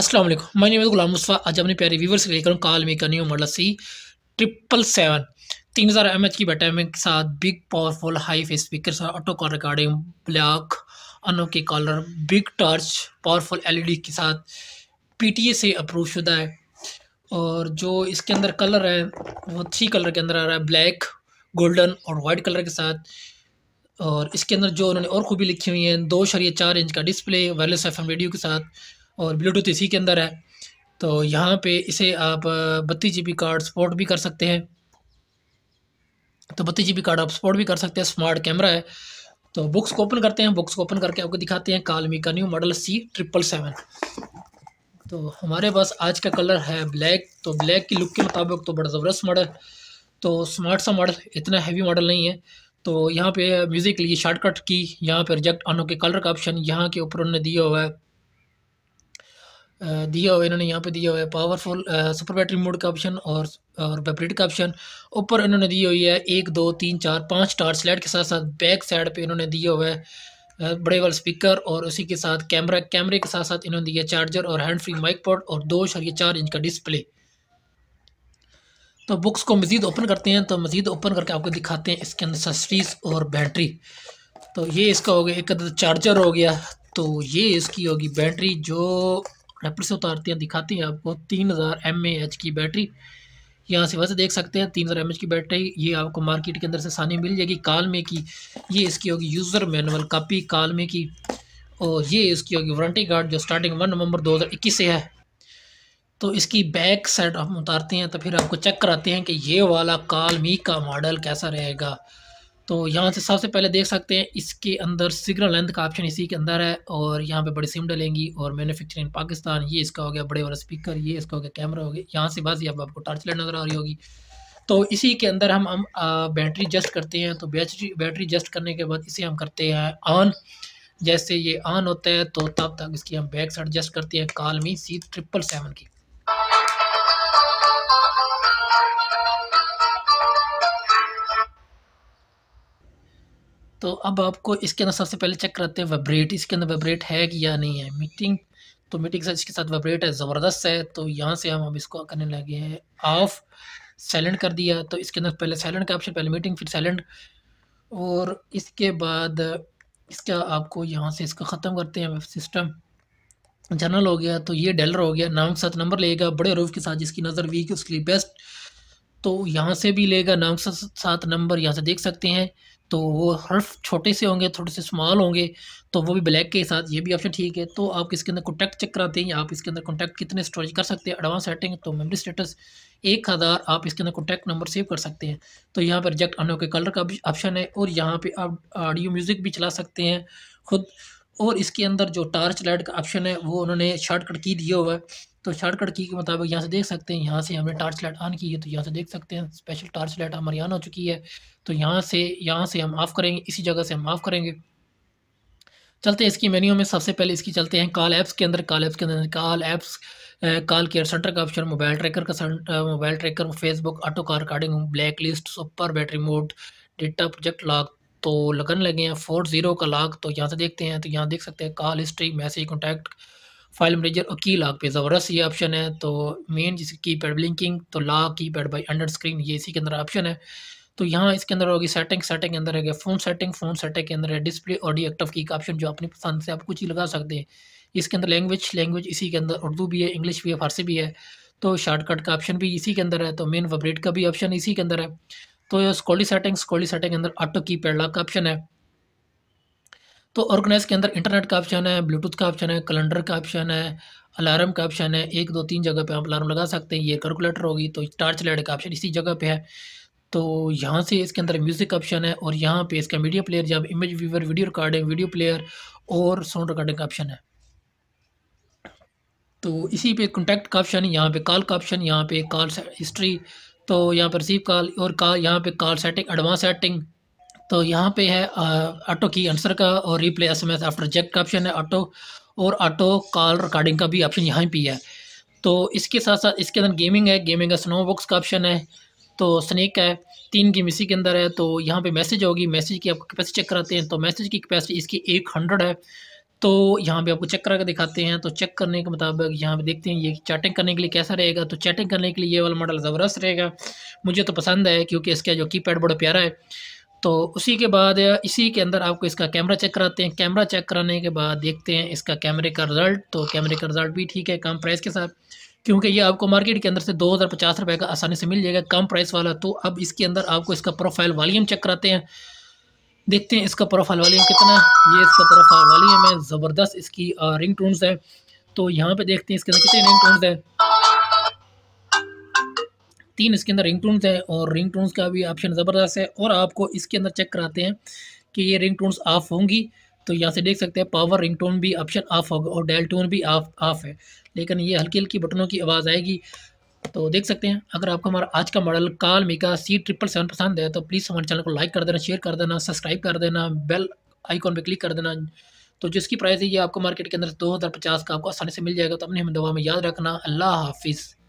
असलम मैं नमद गुलाम मुस्तफ़ा आज अपने प्यारे व्यूवर्स के लेकर काल में करनी मॉडल सी ट्रिपल सेवन तीन हज़ार एम एच की बैटरी के साथ big powerful high face speaker और ऑटो कॉल रिकॉर्डिंग ब्लैक अनोखे caller big torch powerful LED के साथ पीटीए से अप्रूव शुदा है और जो इसके अंदर कलर है वो थ्री कलर के अंदर आ रहा है ब्लैक गोल्डन और वाइट कलर के साथ और इसके अंदर जो उन्होंने और खूबी लिखी हुई है दो शरीय चार इंच का डिस्प्ले वायरलेस एफ रेडियो के साथ और ब्लूटूथ इसी के अंदर है तो यहाँ पे इसे आप बत्तीस जी कार्ड सपोर्ट भी कर सकते हैं तो बत्तीस जी कार्ड आप सपोर्ट भी कर सकते हैं स्मार्ट कैमरा है तो बुक्स को ओपन करते हैं बुक्स को ओपन करके आपको दिखाते हैं कालमी का new model C triple seven तो हमारे पास आज का कलर है ब्लैक तो ब्लैक की लुक के मुताबिक तो बड़ा ज़बरदस्त मॉडल तो स्मार्ट सा मॉडल इतना हैवी मॉडल नहीं है तो यहाँ पे म्यूज़िक लिए शॉर्टकट की यहाँ पे रिजेक्ट ऑन के कलर का ऑप्शन यहाँ के ऊपर उन्होंने दिया हुआ है दिया हुआ इन्होंने यहाँ पे दिया हुआ है पावरफुल सुपर बैटरी मोड का ऑप्शन और और वेपरेट का ऑप्शन ऊपर इन्होंने दी हुई है एक दो तीन चार पाँच टार्च लाइट के साथ साथ बैक साइड पे इन्होंने दिया हुआ है बड़े वाले स्पीकर और उसी के साथ कैमरा कैमरे के साथ साथ इन्होंने दिया चार्जर और हैंड फ्री माइक पॉड और दो ये चार इंच का डिस्प्ले तो बुक्स को मज़ीद ओपन करते हैं तो मज़ीद ओपन करके आपको दिखाते हैं इसके अंदर सस्टीज़ और बैटरी तो ये इसका हो गया एक चार्जर हो गया तो ये इसकी होगी बैटरी जो रैपिड से उतारती हैं दिखाती हैं आपको तीन हज़ार एम एच की बैटरी यहाँ से वैसे देख सकते हैं तीन हज़ार एम की बैटरी ये आपको मार्केट के अंदर से आसानी मिल जाएगी काल में की ये इसकी होगी यूज़र मैनुअल कापी काल में की और ये इसकी होगी वारंटी कार्ड जो स्टार्टिंग वन नवंबर 2021 से है तो इसकी बैक साइड हम उतारते हैं तो फिर आपको चेक कराते हैं कि ये वाला काल मी का मॉडल कैसा रहेगा तो यहाँ से सबसे पहले देख सकते हैं इसके अंदर सिग्नल लेंथ का ऑप्शन इसी के अंदर है और यहाँ पे बड़ी सिम डलेंगी और मैनुफेक्चरिंग पाकिस्तान ये इसका हो गया बड़े वाला स्पीकर ये इसका हो गया कैमरा हो गया यहाँ से बस ये अब आपको टार्च लाइट नज़र आ रही होगी तो इसी के अंदर हम हम बैटरी जस्ट करते हैं तो बैटरी बैटरी जस्ट करने के बाद इसे हम करते हैं ऑन जैसे ये ऑन होता है तो तब तक इसकी हम बैक साइड एडजस्ट करते हैं कालमी सी ट्रिपल सेवन की तो अब आपको इसके अंदर सबसे पहले चेक करते हैं वाइब्रेट इसके अंदर वाइब्रेट है कि या नहीं है मीटिंग तो मीटिंग साथ इसके साथ वाइब्रेट है ज़बरदस्त है तो यहाँ से हम अब इसको करने लगे हैं ऑफ साइलेंट कर दिया तो इसके अंदर पहले साइलेंट का ऑप्शन पहले मीटिंग फिर साइलेंट और इसके बाद इसका आपको यहाँ से इसका ख़त्म करते हैं सिस्टम जनरल हो गया तो ये डेलर हो गया नाम के साथ नंबर लेगा बड़े रूफ के साथ जिसकी नज़र वीक है उसके लिए बेस्ट तो यहाँ से भी लेगा नाम के साथ नंबर यहाँ से देख सकते हैं तो वो हर्फ छोटे से होंगे थोड़े से स्मॉल होंगे तो वो भी ब्लैक के साथ ये भी ऑप्शन ठीक है तो आप इसके अंदर कॉन्टैक्ट चेक कराते हैं आप इसके अंदर कॉन्टैक्ट कितने स्टोरेज कर सकते हैं एडवांस सेटिंग तो मेमोरी स्टेटस एक हज़ार आप इसके अंदर कॉन्टैक्ट नंबर सेव कर सकते हैं तो यहाँ पर रिजेक्ट अनो के कलर का भी ऑप्शन है और यहाँ पर आप ऑडियो म्यूज़िक भी चला सकते हैं खुद और इसके अंदर जो टार्च लाइट का ऑप्शन है वो उन्होंने शॉर्टकट की दिया हुआ है तो शॉर्टकट की के मुताबिक यहाँ से देख सकते हैं यहाँ से हमने टार्च लाइट ऑन की है तो यहाँ से देख सकते हैं स्पेशल टार्च लाइट हमारी ऑन हो चुकी है तो यहाँ से यहाँ से हम ऑफ़ करेंगे इसी जगह से हम ऑफ़ करेंगे चलते हैं इसकी मेन्यू में सबसे पहले इसकी चलते हैं कॉल ऐप्स के अंदर कॉल ऐप्स के अंदर call apps call care centre का ऑप्शन मोबाइल ट्रैकर का mobile tracker Facebook auto car recording black list super battery mode data project lock तो लगन लगे हैं फोर जीरो का लॉक तो यहाँ से देखते हैं तो यहाँ देख सकते हैं call history message contact file manager और की लॉक पे ज़बरदस्त ये ऑप्शन है तो मेन जिसकी की पैड ब्लिंकिंग तो lock key pad by under screen ये इसी के अंदर ऑप्शन है तो यहाँ इसके अंदर होगी सेटिंग सेटिंग के अंदर है फोन सेटिंग फोन सेटिंग के अंदर है डिस्प्ले और डी एक्टिव की ऑप्शन जो अपनी पसंद से आप कुछ ही लगा सकते हैं इसके अंदर लैंग्वेज लैंग्वेज इसी के अंदर उर्दू भी है इंग्लिश भी है फारसी भी है तो शॉर्टकट का ऑप्शन भी इसी के अंदर है तो मेन वाइब्रेट का भी ऑप्शन इसी के अंदर है तो स्कॉली सेटिंग स्कॉली सेटिंग के अंदर ऑटो की पैड लॉक का ऑप्शन है तो ऑर्गेनाइज के अंदर इंटरनेट का ऑप्शन है ब्लूटूथ का ऑप्शन है कैलेंडर का ऑप्शन है अलार्म का ऑप्शन है एक दो तीन जगह पे आप अलार्म लगा सकते हैं ये कैलकुलेटर होगी तो टार्च लाइट का ऑप्शन इसी जगह पे है तो यहाँ से इसके अंदर म्यूज़िक ऑप्शन है और यहाँ पे इसका मीडिया प्लेयर जब image viewer video recording video player और साउंड रिकॉर्डिंग का ऑप्शन है तो इसी पे कॉन्टैक्ट का ऑप्शन यहाँ पे कॉल का ऑप्शन यहाँ पे कॉल हिस्ट्री तो यहाँ पर रिसीव कॉल और कॉल यहाँ पे कॉल सेटिंग एडवांस सेटिंग तो यहाँ पे है ऑटो की आंसर का और replay S M S after जेक का ऑप्शन है ऑटो और ऑटो कॉल रिकॉर्डिंग का भी ऑप्शन यहाँ पे है तो इसके साथ साथ इसके अंदर गेमिंग है गेमिंग का स्नो बॉक्स का ऑप्शन है तो स्नैक है तीन गेम इसी के अंदर है तो यहाँ पे मैसेज होगी मैसेज की आपको कैपेसिटी चेक कराते हैं तो मैसेज की कैपेसिटी इसकी एक हंड्रेड है तो यहाँ पे आपको चेक करा के दिखाते हैं तो चेक करने के मुताबिक यहाँ पे देखते हैं ये चैटिंग करने के लिए कैसा रहेगा तो चैटिंग करने के लिए ये वाला मॉडल ज़बरदस्त रहेगा मुझे तो पसंद है क्योंकि इसका जो पैड बड़ा प्यारा है तो उसी के बाद इसी के अंदर आपको इसका कैमरा चेक कराते हैं कैमरा चेक कराने के बाद देखते हैं इसका कैमरे का रिज़ल्ट तो कैमरे का रिज़ल्ट भी ठीक है कम प्राइस के साथ क्योंकि ये आपको मार्केट के अंदर से दो हज़ार पचास रुपये का आसानी से मिल जाएगा कम प्राइस वाला तो अब इसके अंदर आपको इसका प्रोफाइल वॉलीम चेक कराते हैं देखते हैं इसका प्रोफाइल वॉलीम कितना ये इसका प्रोफाइल वॉलीम है ज़बरदस्त इसकी रिंग टूनस है तो यहाँ पर देखते हैं इसके अंदर कितने रिंग टूनस है तीन इसके अंदर रिंग टून्स है और रिंग टून्स का भी ऑप्शन ज़बरदस्त है और आपको इसके अंदर चेक कराते हैं कि ये रिंग टून्स ऑफ होंगी तो यहाँ से देख सकते हैं पावर रिंग टोन भी ऑप्शन ऑफ होगा और डेल टोन भी ऑफ ऑफ है लेकिन ये हल्की हल्की बटनों की आवाज़ आएगी तो देख सकते हैं अगर आपको हमारा आज का मॉडल काल मेका सी ट्रिपल सेवन पसंद है तो प्लीज़ हमारे चैनल को लाइक कर देना शेयर कर देना सब्सक्राइब कर देना बेल आइकॉन पर क्लिक कर देना तो जिसकी प्राइस है ये आपको मार्केट के अंदर दो हज़ार पचास का आपको आसानी से मिल जाएगा तो अपने हम दवा में याद रखना अल्लाह हाफिज़